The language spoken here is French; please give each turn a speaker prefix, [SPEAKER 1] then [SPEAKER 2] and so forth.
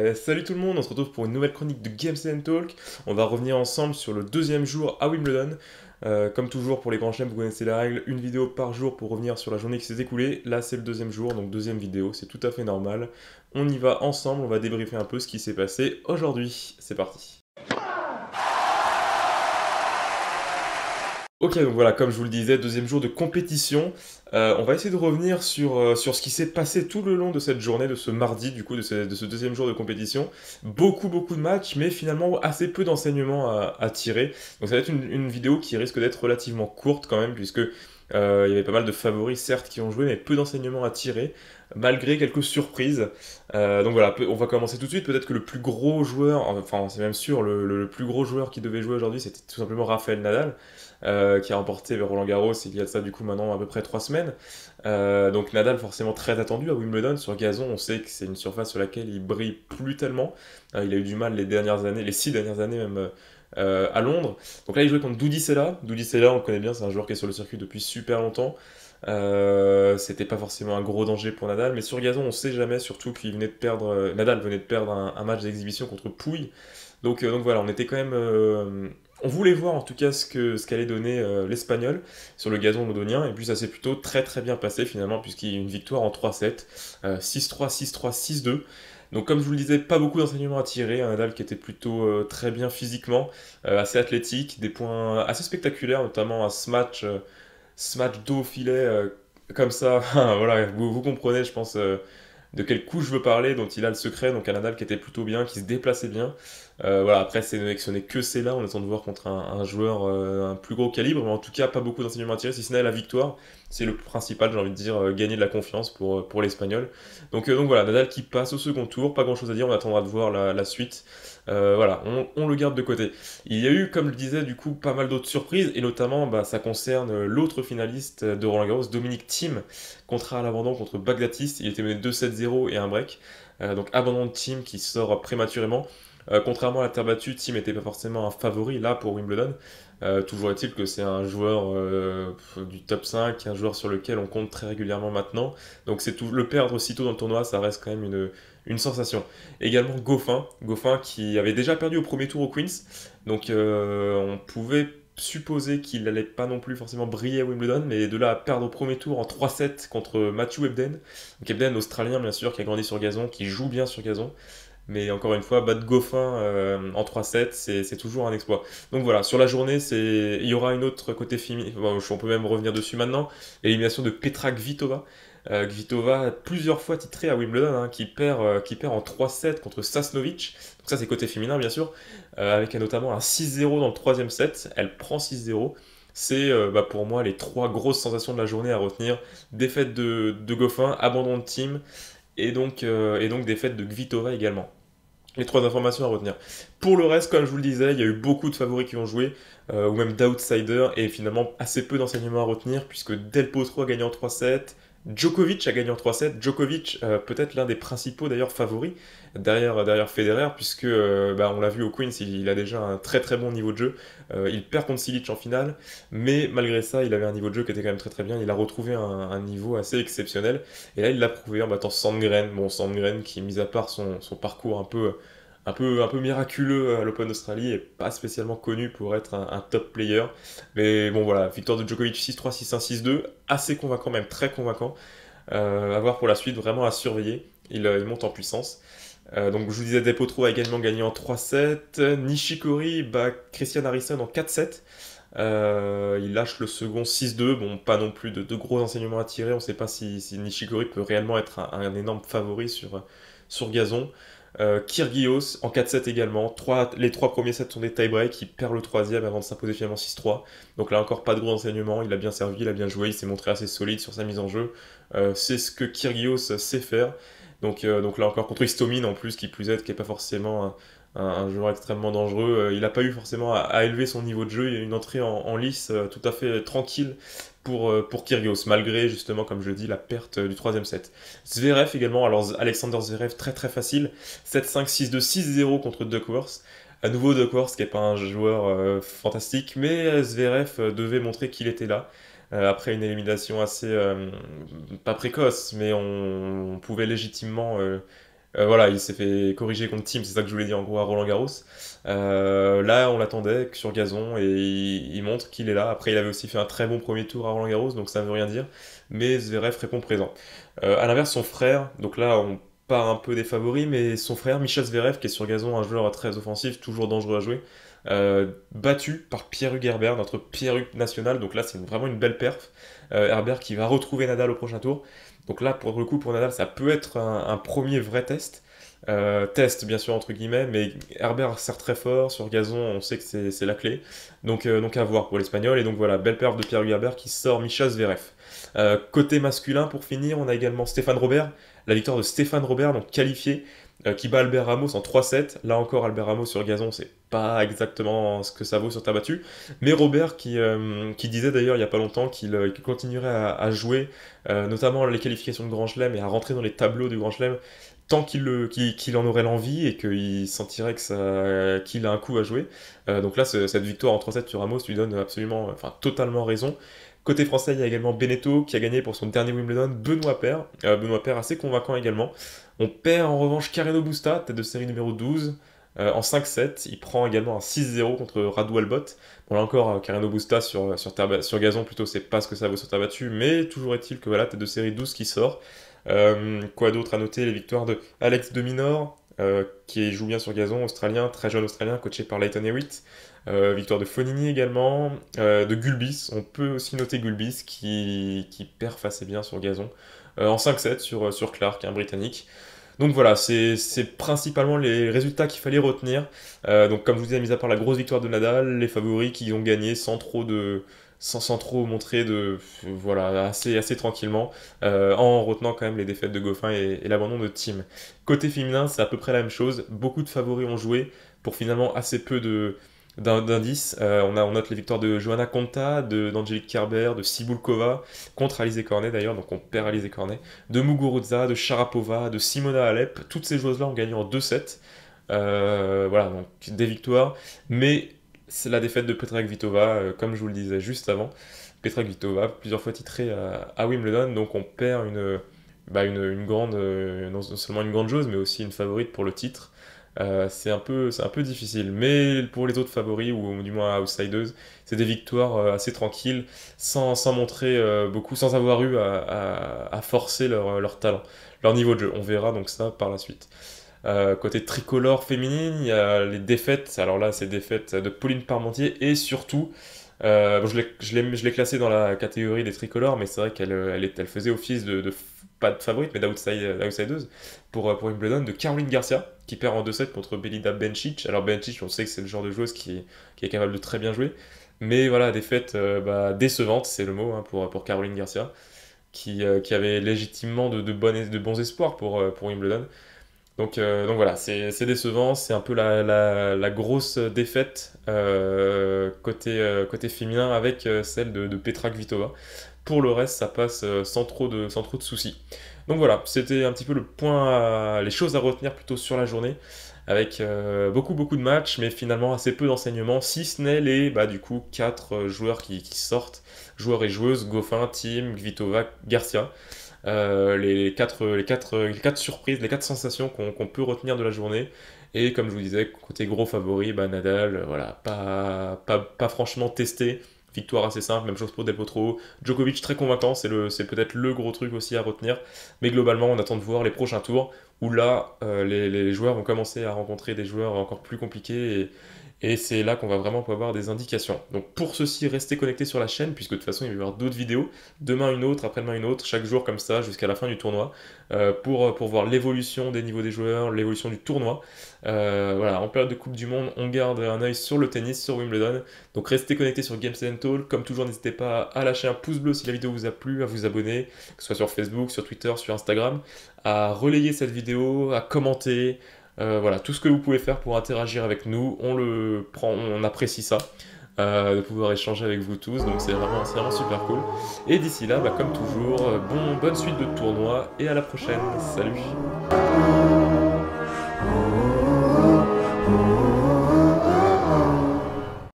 [SPEAKER 1] Euh, salut tout le monde, on se retrouve pour une nouvelle chronique de Games and Talk. On va revenir ensemble sur le deuxième jour à Wimbledon. Euh, comme toujours pour les grands chaînes vous connaissez la règle, une vidéo par jour pour revenir sur la journée qui s'est écoulée. Là c'est le deuxième jour, donc deuxième vidéo, c'est tout à fait normal. On y va ensemble, on va débriefer un peu ce qui s'est passé aujourd'hui. C'est parti. Ok, donc voilà, comme je vous le disais, deuxième jour de compétition. Euh, on va essayer de revenir sur, euh, sur ce qui s'est passé tout le long de cette journée, de ce mardi, du coup, de ce, deuxième jour de compétition. Beaucoup, beaucoup de matchs, mais finalement assez peu d'enseignements à, tirer. Donc ça va être une, vidéo qui risque d'être relativement courte quand même, puisque euh, il y avait pas mal de favoris, certes, qui ont joué, mais peu d'enseignements à tirer, malgré quelques surprises. donc voilà, on va commencer tout de suite. Peut-être que le plus gros joueur, enfin, c'est même sûr, le, le, le plus gros joueur qui devait jouer aujourd'hui, c'était tout simplement Raphaël Nadal. Euh, qui a remporté Roland Garros il y a ça du coup maintenant à peu près trois semaines. Euh, donc Nadal forcément très attendu à Wimbledon sur gazon, on sait que c'est une surface sur laquelle il brille plus tellement. Euh, il a eu du mal les dernières années, les six dernières années même. à Londres. Donc là, il jouait contre Doudi Cela, on connaît bien, c'est un joueur qui est sur le circuit depuis super longtemps. Euh, c'était pas forcément un gros danger pour Nadal, mais sur gazon, on sait jamais, surtout qu'il venait de perdre, euh, Nadal venait de perdre un, match d'exhibition contre Pouille. Donc, euh, donc voilà, on était quand même. on voulait voir en tout cas ce qu'allait ce donner l'Espagnol sur le gazon londonien, et puis ça s'est plutôt très très bien passé finalement, puisqu'il y a eu une victoire en 3-7, 6-3, 6-3, 6-2. Donc comme je vous le disais, pas beaucoup d'enseignements à tirer. Un Nadal qui était plutôt très bien physiquement, assez athlétique, des points assez spectaculaires, notamment à ce match ce match filet euh, comme ça, voilà, vous, comprenez, je pense, euh, de quel coup je veux parler, dont il a le secret, donc un Nadal qui était plutôt bien, qui se déplaçait bien. Euh, voilà, après, c'est sélectionné que c'est là, on attend de voir contre un, joueur euh, un plus gros calibre, mais en tout cas, pas beaucoup d'enseignements à tirer, si ce n'est la victoire. C'est le principal, j'ai envie de dire, euh, gagner de la confiance pour, euh, pour l'Espagnol. Donc, donc voilà, Nadal qui passe au second tour, pas grand chose à dire, on attendra de voir la, suite. voilà, on, le garde de côté. Il y a eu, comme je le disais, du coup, pas mal d'autres surprises, et notamment, bah, ça concerne l'autre finaliste de Roland Garros, Dominique Thiem, contre à l'abandon contre Bagdatis. Il était mené 2-7-0 et un break. donc, abandon de Thiem qui sort prématurément. Euh, contrairement à la terre battue, Tim n'était pas forcément un favori là pour Wimbledon. Euh, toujours est-il que c'est un joueur euh, du top 5, un joueur sur lequel on compte très régulièrement maintenant. Donc c'est tout, le perdre si tôt dans le tournoi, ça reste quand même une, sensation. Également Goffin, Goffin qui avait déjà perdu au premier tour au Queens. Donc on pouvait supposer qu'il n'allait pas non plus forcément briller à Wimbledon, mais de là à perdre au premier tour en 3-7 contre Matthew Ebden. Donc Ebden, Australien bien sûr, qui a grandi sur gazon, qui joue bien sur gazon. Mais encore une fois, battre Goffin euh, en 3-7, c'est toujours un exploit. Donc voilà, sur la journée, il y aura une autre côté féminin. on peut même revenir dessus maintenant. Élimination de Petra Gvitova. Gvitova, euh, plusieurs fois titrée à Wimbledon, hein, qui, perd, euh, qui perd en 3-7 contre Sasnovic. Donc ça, c'est côté féminin, bien sûr. avec notamment un 6-0 dans le troisième set. Elle prend 6-0 c'est bah, pour moi les trois grosses sensations de la journée à retenir. Défaite de, de Goffin, abandon de team, et donc, et donc défaite de Gvitova également les trois informations à retenir. Pour le reste, comme je vous le disais, il y a eu beaucoup de favoris qui ont joué, euh, ou même d'outsiders, et finalement assez peu d'enseignements à retenir, puisque Del 3 gagnant en 3-7, Djokovic a gagné en 3-7. Djokovic, euh, peut-être l'un des principaux d'ailleurs favoris derrière, derrière Federer, puisque euh, bah, on l'a vu au Queens, il, a déjà un très très bon niveau de jeu. Euh, il perd contre Silic en finale, mais malgré ça, il avait un niveau de jeu qui était quand même très très bien. Il a retrouvé un, niveau assez exceptionnel. Et là, il l'a prouvé en battant Sandgren. Bon, Sandgren qui, mis à part son, son parcours un peu un peu, un peu miraculeux à l'Open d'Australie et pas spécialement connu pour être un, top player. Mais bon voilà, victoire de Djokovic 6-3, 6-1, 6-2, assez convaincant même, très convaincant. Euh, à voir pour la suite, vraiment à surveiller. Il, euh, monte en puissance. Euh, donc je vous disais, Depotro a également gagné en 3-7. Nishikori bat Christian Harrison en 4-7. Euh, il lâche le second 6-2. Bon, pas non plus de, gros enseignements à tirer. On ne sait pas si, Nishikori peut réellement être un, un énorme favori sur, sur gazon. Euh, en 4-7 également. les trois premiers sets sont des tie-break. Il perd le troisième avant de s'imposer finalement 6-3. Donc là encore, pas de gros enseignement. Il a bien servi, il a bien joué. Il s'est montré assez solide sur sa mise en jeu. Euh, c'est ce que Kyrgios sait faire. Euh, donc, là encore, contre Istomin en plus, qui plus est, qui n'est pas forcément un, joueur extrêmement dangereux. Euh, il n'a pas eu forcément à, élever son niveau de jeu. Il y a une entrée en, lice euh, tout à fait euh, tranquille pour, pour Kyrgios, malgré justement, comme je dis, la perte du troisième set. Zverev également, alors Alexander Zverev, très très facile. 7-5, 6-2, 6-0 contre Duckworth. À nouveau Duckworth, qui n'est pas un joueur fantastique, mais Zverev devait montrer qu'il était là. après une élimination assez, pas précoce, mais on pouvait légitimement euh, voilà, il s'est fait corriger contre team c'est ça que je voulais dire en gros à Roland Garros. Euh, là, on l'attendait sur gazon et il, montre qu'il est là. Après, il avait aussi fait un très bon premier tour à Roland Garros, donc ça ne veut rien dire. Mais Zverev répond présent. Euh, à l'inverse, son frère, donc là, on part un peu des favoris, mais son frère, Michel Zverev, qui est sur gazon, un joueur très offensif, toujours dangereux à jouer, battu par Pierre hugues Herbert, notre Pierre hugues national. Donc là, c'est vraiment une belle perf. Herbert qui va retrouver Nadal au prochain tour. Donc là, pour le coup, pour Nadal, ça peut être un, premier vrai test. Euh, test, bien sûr, entre guillemets, mais Herbert sert très fort. Sur gazon, on sait que c'est la clé. Donc, euh, donc à voir pour l'Espagnol. Et donc voilà, belle perf de Pierre Herbert qui sort Michas Zverev. Euh, côté masculin, pour finir, on a également Stéphane Robert. La victoire de Stéphane Robert, donc qualifié euh, qui bat Albert Ramos en 3-7. Là encore, Albert Ramos sur gazon, c'est pas exactement ce que ça vaut sur ta battue. Mais Robert, qui, euh, disait d'ailleurs il y a pas longtemps qu'il euh, continuerait à, jouer, notamment les qualifications de Grand Chelem et à rentrer dans les tableaux du Grand Chelem, tant qu'il en aurait l'envie et qu'il sentirait qu'il a un coup à jouer. donc là, cette victoire en 3-7 sur Ramos lui donne absolument, enfin totalement raison. Côté français, il y a également Beneteau qui a gagné pour son dernier Wimbledon, Benoît Père. Euh, Benoît Père assez convaincant également. On perd en revanche Carreno Busta, tête de série numéro 12. Euh, en 5-7, il prend également un 6-0 contre Radu Albot. Bon là encore, euh, Busta sur, euh, sur, gazon plutôt, c'est pas ce que ça vaut sur terre battue, mais toujours est-il que voilà, tête de série 12 qui sort. quoi d'autre à noter Les victoires de Alex Dominor, qui joue bien sur gazon, australien, très jeune australien, coaché par Leighton Hewitt. Euh, victoire de Fonini également, euh, de Gulbis. On peut aussi noter Gulbis qui, qui perd face bien sur gazon euh, en 5-7 sur, sur Clark, un Britannique. Donc voilà, c'est principalement les résultats qu'il fallait retenir. donc comme je vous disais, mis à part la grosse victoire de Nadal, les favoris qui ont gagné sans trop de, sans, trop montrer de voilà assez assez tranquillement en retenant quand même les défaites de Goffin et, l'abandon de Team. Côté féminin, c'est à peu près la même chose. Beaucoup de favoris ont joué pour finalement assez peu de d'indices. Euh, on, a, on note les victoires de Johanna Conta, d'Angelique Kerber, de Sibulkova, contre Alizé Cornet d'ailleurs, donc on perd Alizé Cornet, de Muguruza, de Sharapova, de Simona Alep. Toutes ces joueuses-là ont gagné en 2-7. Euh, voilà, donc des victoires. Mais c'est la défaite de Petra Kvitova, euh, comme je vous le disais juste avant. Petra Kvitova, plusieurs fois titrée à, Wimbledon, donc on perd une, bah, une grande, non seulement une grande joueuse, mais aussi une favorite pour le titre. Euh, c'est un, peu, un peu difficile. Mais pour les autres favoris, ou du moins outsiders, c'est des victoires euh, assez tranquilles, sans, montrer euh, beaucoup, sans avoir eu à, forcer leur, talent, leur niveau de jeu. On verra donc ça par la suite. côté tricolore féminine, il y a les défaites. Alors là, c'est défaites de Pauline Parmentier et surtout euh, je l'ai classée dans la catégorie des tricolores, mais c'est vrai qu'elle euh, elle, elle, faisait office de, pas de favorite, mais euh, d'outsideuse pour, pour Wimbledon, de Caroline Garcia, qui perd en 2-7 contre Belinda Bencic. Alors Bencic, on sait que c'est le genre de joueuse qui, qui, est capable de très bien jouer, mais voilà, défaite bah, décevante, c'est le mot hein, pour, pour Caroline Garcia, qui, qui avait légitimement de, de, de bons espoirs pour, pour Wimbledon. Euh, donc, voilà, c'est décevant, c'est un peu la, grosse défaite euh, euh, côté, féminin avec celle de, Petra Gvitova. Pour le reste, ça passe sans trop de, soucis. Donc voilà, c'était un petit peu le point, les choses à retenir plutôt sur la journée, avec beaucoup beaucoup de matchs, mais finalement assez peu d'enseignements, si ce n'est les bah, du coup 4 joueurs qui, sortent, joueurs et joueuses, Goffin, team, Gvitova, Garcia. Euh, les, quatre, les, quatre, quatre surprises, les quatre sensations qu'on peut retenir de la journée. Et comme je vous disais, côté gros favori, bah, Nadal, euh, voilà, pas, franchement testé. Victoire assez simple, même chose pour Del Potro. Djokovic très convaincant, c'est peut-être le gros truc aussi à retenir. Mais globalement, on attend de voir les prochains tours où là, euh, les, joueurs vont commencer à rencontrer des joueurs encore plus compliqués et c'est là qu'on va vraiment pouvoir avoir des indications. Donc pour ceci, restez connectés sur la chaîne, puisque de toute façon, il va y avoir d'autres vidéos. Demain une autre, après-demain une autre, chaque jour comme ça, jusqu'à la fin du tournoi, euh, pour, euh, pour voir l'évolution des niveaux des joueurs, l'évolution du tournoi. Euh, voilà, en période de Coupe du Monde, on garde un œil sur le tennis, sur Wimbledon. Donc restez connectés sur Games Talk. Comme toujours, n'hésitez pas à lâcher un pouce bleu si la vidéo vous a plu, à vous abonner, que ce soit sur Facebook, sur Twitter, sur Instagram, à relayer cette vidéo, à commenter, euh, voilà, tout ce que vous pouvez faire pour interagir avec nous, on le prend, on apprécie ça. Euh, de pouvoir échanger avec vous tous, donc c'est vraiment, super cool. Et d'ici là, bah, comme toujours, euh, bon, bonne suite de tournoi et à la prochaine. Salut